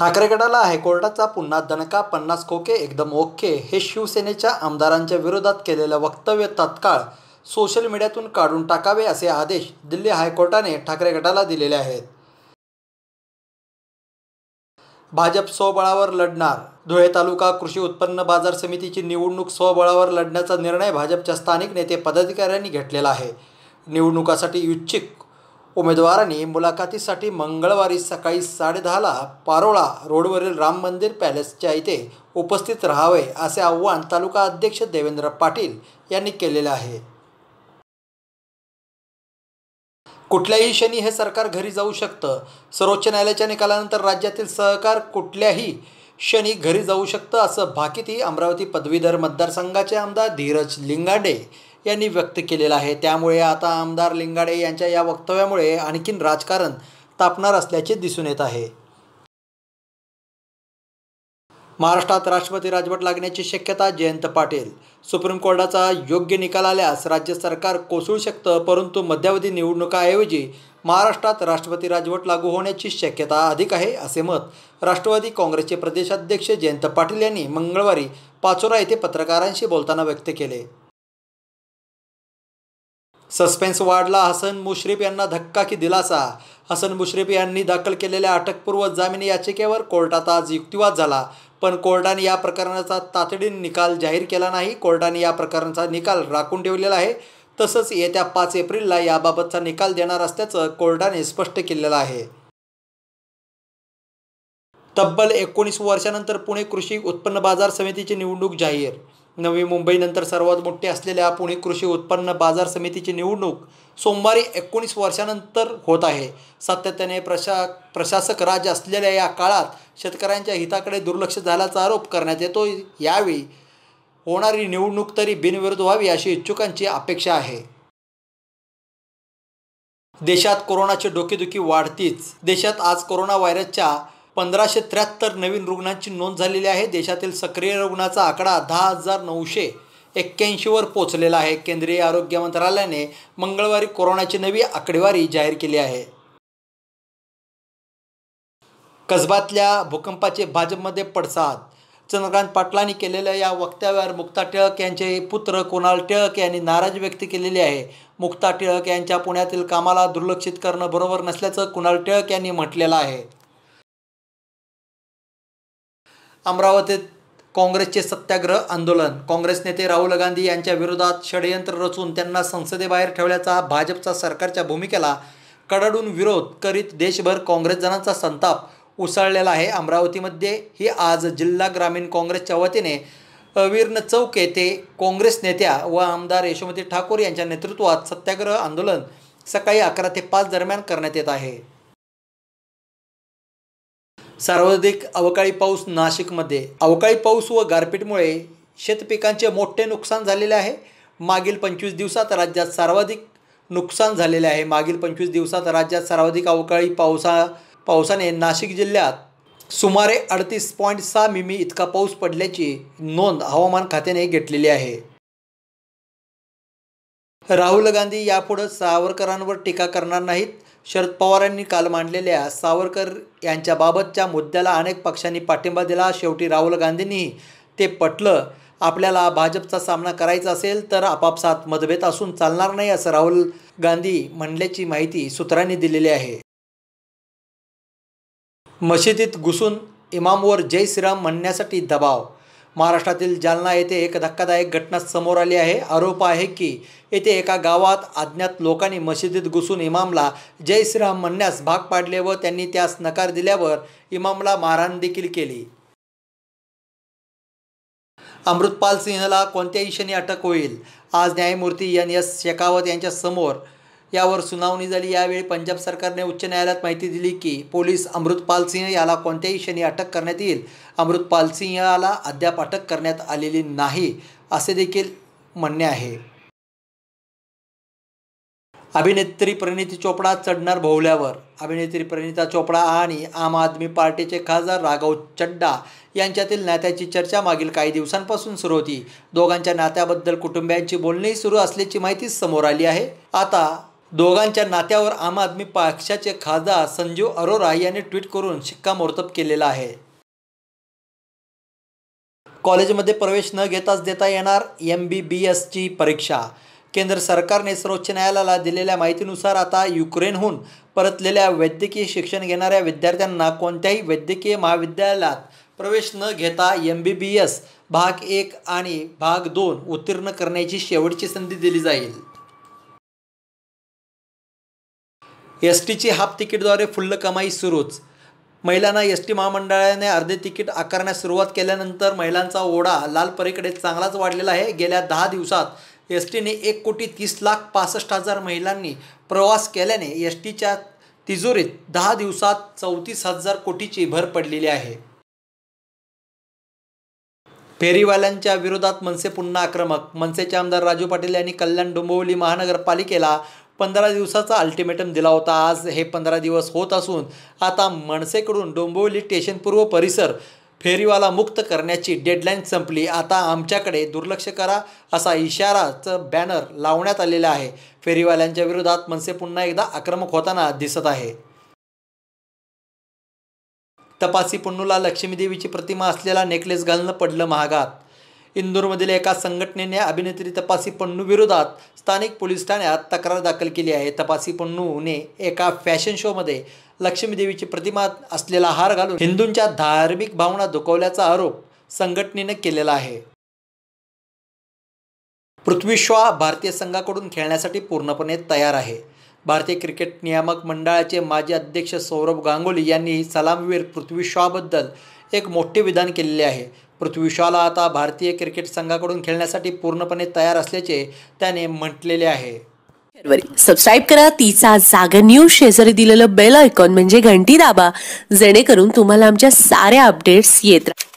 ठाकरे गटाला हायकोर्टाचा पुन्हा दणका पन्नास खोके एकदम ओके हे शिवसेनेच्या आमदारांच्या विरोधात केलेलं वक्तव्य तत्काळ सोशल मीडियातून काढून टाकावे असे आदेश दिल्ली हायकोर्टाने ठाकरे गटाला दिलेले आहेत भाजप स्वबळावर लढणार धुळे तालुका कृषी उत्पन्न बाजार समितीची निवडणूक स्वबळावर लढण्याचा निर्णय भाजपच्या स्थानिक नेते पदाधिकाऱ्यांनी घेतलेला आहे निवडणुकासाठी इच्छिक उमेदवारांनी मुलाखतीसाठी मंगळवारी सकाळी साडेदहाला पारोळा रोडवरील राम मंदिर पॅलेसच्या इथे उपस्थित राहावे असे आव्हान तालुका अध्यक्ष देवेंद्र पाटील यांनी केलेले आहे कुठल्याही क्षणी हे सरकार घरी जाऊ शकतं सर्वोच्च न्यायालयाच्या निकालानंतर राज्यातील सहकार कुठल्याही क्षणी घरी जाऊ शकतं असं भाकिती अमरावती पदवीधर मतदारसंघाचे आमदार धीरज लिंगाडे यांनी व्यक्त केलेला आहे त्यामुळे आता आमदार लिंगाडे यांच्या या वक्तव्यामुळे आणखीन राजकारण तापणार असल्याचे दिसून येत आहे महाराष्ट्रात राष्ट्रपती राजवट लागण्याची शक्यता जयंत पाटील सुप्रीम कोर्टाचा योग्य निकाल आल्यास राज्य सरकार कोसळू शकतं परंतु मध्यावधी निवडणुकाऐवजी महाराष्ट्रात राष्ट्रपती राजवट लागू होण्याची शक्यता अधिक आहे असे मत राष्ट्रवादी काँग्रेसचे प्रदेशाध्यक्ष जयंत पाटील यांनी मंगळवारी पाचोरा येथे पत्रकारांशी बोलताना व्यक्त केले सस्पेन्स वाढला हसन मुश्रीफ यांना धक्का की दिलासा हसन मुश्रीफ यांनी दाखल केलेल्या अटकपूर्व जामीन याचिकेवर कोर्टात आज युक्तिवाद झाला पण कोर्टाने या प्रकरणाचा तातडीने निकाल जाहीर केला नाही कोर्टाने या प्रकरणाचा निकाल राखून ठेवलेला आहे तसंच येत्या पाच एप्रिलला याबाबतचा निकाल देणार असल्याचं कोर्टाने स्पष्ट केलेलं आहे तब्बल एकोणीस वर्षानंतर पुणे कृषी उत्पन्न बाजार समितीची निवडणूक जाहीर नवी मुंबईनंतर सर्वात मोठी असलेल्या पुणे कृषी उत्पन्न बाजार समितीची निवडणूक सोमवारी एकोणीस वर्षानंतर होत आहे सातत्याने प्रशा प्रशासक राज असलेल्या या काळात शेतकऱ्यांच्या हिताकडे दुर्लक्ष झाल्याचा आरोप करण्यात येतो यावेळी होणारी निवडणूक तरी बिनविरोध व्हावी अशी इच्छुकांची अपेक्षा आहे देशात कोरोनाची डोकेदुखी वाढतीच देशात आज कोरोना व्हायरसच्या पंधराशे त्र्याहत्तर नवीन रुग्णांची नोंद झालेली आहे देशातील सक्रिय रुग्णाचा आकडा दहा हजार नऊशे एक्क्याऐंशीवर पोचलेला आहे केंद्रीय आरोग्य मंत्रालयाने मंगळवारी कोरोनाची नवी आकडेवारी जाहीर केली आहे कसबातल्या भूकंपाचे भाजपमध्ये पडसाद चंद्रकांत पाटलांनी केलेल्या या वक्तव्यावर मुक्ता टिळक यांचे पुत्र कुणाल टिळक यांनी नाराजी व्यक्त केलेली आहे मुक्ता टिळक यांच्या पुण्यातील कामाला दुर्लक्षित करणं बरोबर नसल्याचं कुणाल टिळक यांनी म्हटलेलं आहे अमरावतीत काँग्रेसचे सत्याग्रह आंदोलन काँग्रेस नेते राहुल गांधी यांच्या विरोधात षडयंत्र रचून त्यांना संसदेबाहेर ठेवल्याचा भाजपचा सरकारच्या भूमिकेला कडाडून विरोध करीत देशभर काँग्रेसजनांचा संताप उसळलेला आहे अमरावतीमध्ये ही आज जिल्हा ग्रामीण काँग्रेसच्या वतीने अवीर्ण चौक येथे काँग्रेस नेत्या व आमदार यशोमती ठाकूर यांच्या नेतृत्वात सत्याग्रह आंदोलन सकाळी अकरा ते पाच दरम्यान करण्यात येत आहे सर्वाधिक अवकाळी पाऊस नाशिकमध्ये अवकाळी पाऊस व गारपीटमुळे शेतपिकांचे मोठे नुकसान झालेले आहे मागील पंचवीस दिवसात राज्यात सर्वाधिक नुकसान झालेले आहे मागील पंचवीस दिवसात राज्यात सर्वाधिक अवकाळी पावसा पावसाने नाशिक जिल्ह्यात सुमारे अडतीस पॉईंट सहा मिमी इतका पाऊस पडल्याची नोंद हवामान खात्याने घेतलेली आहे राहुल गांधी यापुढं सावरकरांवर टीका करणार नाहीत शरद पवारांनी काल मांडलेल्या सावरकर यांच्याबाबतच्या मुद्द्याला अनेक पक्षांनी पाठिंबा दिला शेवटी राहुल गांधींनी ते पटलं आपल्याला भाजपचा सामना करायचा असेल तर आपापसात मतभेद असून चालणार नाही असं राहुल गांधी म्हणल्याची माहिती सूत्रांनी दिलेली आहे मशिदीत घुसून इमामवर जय श्रीराम म्हणण्यासाठी दबाव महाराष्ट्रातील जालना येथे एक धक्कादायक घटना समोर आली आहे आरोप आहे की येथे एका गावात अज्ञात लोकांनी मशिदीत घुसून इमामला जय श्रीराम म्हणण्यास भाग पाडले व त्यांनी त्यास नकार दिल्यावर इमामला मारहाण देखील केली अमृतपाल सिंहला कोणत्याही क्षणी अटक होईल आज न्यायमूर्ती एन एस शेखावत यांच्यासमोर यावर सुनावणी झाली यावेळी पंजाब सरकारने उच्च न्यायालयात माहिती दिली की पोलीस अमृतपाल सिंह याला कोणत्याही क्षणी अटक करण्यात येईल अमृतपाल सिंह याला अद्याप अटक करण्यात आलेली नाही असे देखील म्हणणे आहे अभिनेत्री प्रणिती चोपडा चढणार भोवल्यावर अभिनेत्री प्रणिता चोपडा आणि आम आदमी पार्टीचे खासदार राघव चड्डा यांच्यातील नात्याची चर्चा मागील काही दिवसांपासून सुरू होती दोघांच्या नात्याबद्दल कुटुंबियांची बोलणी सुरू असल्याची माहिती समोर आली आहे आता दोघांच्या नात्यावर आम आदमी पक्षाचे खासदार संजीव अरोरा यांनी ट्विट करून शिक्कामोर्तब केलेला आहे कॉलेजमध्ये प्रवेश न घेताच देता येणार एम बी बी एसची परीक्षा केंद्र सरकारने सर्वोच्च न्यायालयाला दिलेल्या माहितीनुसार आता युक्रेनहून परतलेल्या वैद्यकीय शिक्षण घेणाऱ्या विद्यार्थ्यांना कोणत्याही वैद्यकीय महाविद्यालयात प्रवेश न घेता एम बी बी एस भाग एक आणि भाग दोन उत्तीर्ण करण्याची शेवटची संधी दिली जाईल एस टीची हाफ तिकीटद्वारे फुल्ल कमाई सुरूच महिलांना एस टी महामंडळाने अर्धे तिकीट आकारण्यास सुरुवात केल्यानंतर महिलांचा ओढा लाल परीकडे चांगलाच वाढलेला आहे गेल्या दहा दिवसात एस टीने एक कोटी तीस लाख पासष्ट हजार महिलांनी प्रवास केल्याने एस टीच्या तिजोरीत दहा दिवसात चौतीस हजार कोटीची भर पडलेली आहे फेरीवाल्यांच्या विरोधात मनसे पुन्हा आक्रमक मनसेचे आमदार राजू पाटील यांनी कल्याण डोंबिवली महानगरपालिकेला पंधरा दिवसाचा अल्टिमेटम दिला होता आज हे पंधरा दिवस होत असून आता मनसेकडून डोंबिवली स्टेशन पूर्व परिसर फेरीवाला मुक्त करण्याची डेडलाईन संपली आता आमच्याकडे दुर्लक्ष करा असा इशाराचं बॅनर लावण्यात आलेला आहे फेरीवाल्यांच्या विरोधात मनसे पुन्हा एकदा आक्रमक होताना दिसत आहे तपासी पुन्नूला लक्ष्मीदेवीची प्रतिमा असलेला नेकलेस घालणं पडलं महागात इंदूरमधील एका संघटनेने अभिनेत्री तपासी विरोधात स्थानिक पोलीस ठाण्यात तक्रार दाखल केली आहे तपासी पन्नूने एका फॅशन शोमध्ये लक्ष्मीदेवीची प्रतिमा असलेला हार घालून हिंदूंच्या धार्मिक भावना दुखवल्याचा आरोप संघटनेनं केलेला आहे पृथ्वी शॉ भारतीय संघाकडून खेळण्यासाठी पूर्णपणे तयार आहे भारतीय क्रिकेट नियामक मंडळाचे माजी अध्यक्ष सौरभ गांगुली यांनी सलामवीर पृथ्वी शॉबद्दल एक मोठे विधान केलेले आहे पृथ्वी शॉला आता भारतीय क्रिकेट संघाकडून खेळण्यासाठी पूर्णपणे तयार असल्याचे त्याने म्हटलेले आहे सबस्क्राईब करा तिचा जागर न्यूज शेजारी दिलेलं बेल आयकॉन म्हणजे घंटी दाबा जेणेकरून तुम्हाला आमच्या साऱ्या अपडेट्स येत